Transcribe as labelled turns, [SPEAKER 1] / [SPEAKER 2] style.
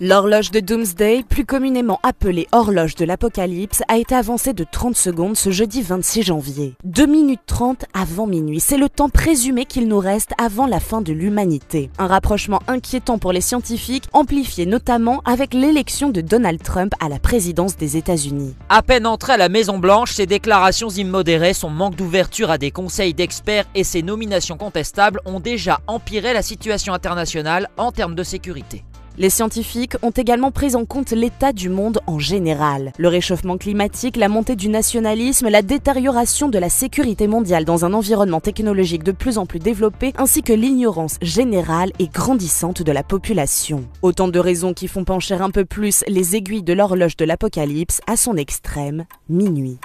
[SPEAKER 1] L'horloge de Doomsday, plus communément appelée horloge de l'Apocalypse, a été avancée de 30 secondes ce jeudi 26 janvier. 2 minutes 30 avant minuit, c'est le temps présumé qu'il nous reste avant la fin de l'humanité. Un rapprochement inquiétant pour les scientifiques, amplifié notamment avec l'élection de Donald Trump à la présidence des États-Unis.
[SPEAKER 2] À peine entré à la Maison Blanche, ses déclarations immodérées, son manque d'ouverture à des conseils d'experts et ses nominations contestables ont déjà empiré la situation internationale en termes de sécurité.
[SPEAKER 1] Les scientifiques ont également pris en compte l'état du monde en général. Le réchauffement climatique, la montée du nationalisme, la détérioration de la sécurité mondiale dans un environnement technologique de plus en plus développé, ainsi que l'ignorance générale et grandissante de la population. Autant de raisons qui font pencher un peu plus les aiguilles de l'horloge de l'apocalypse à son extrême, minuit.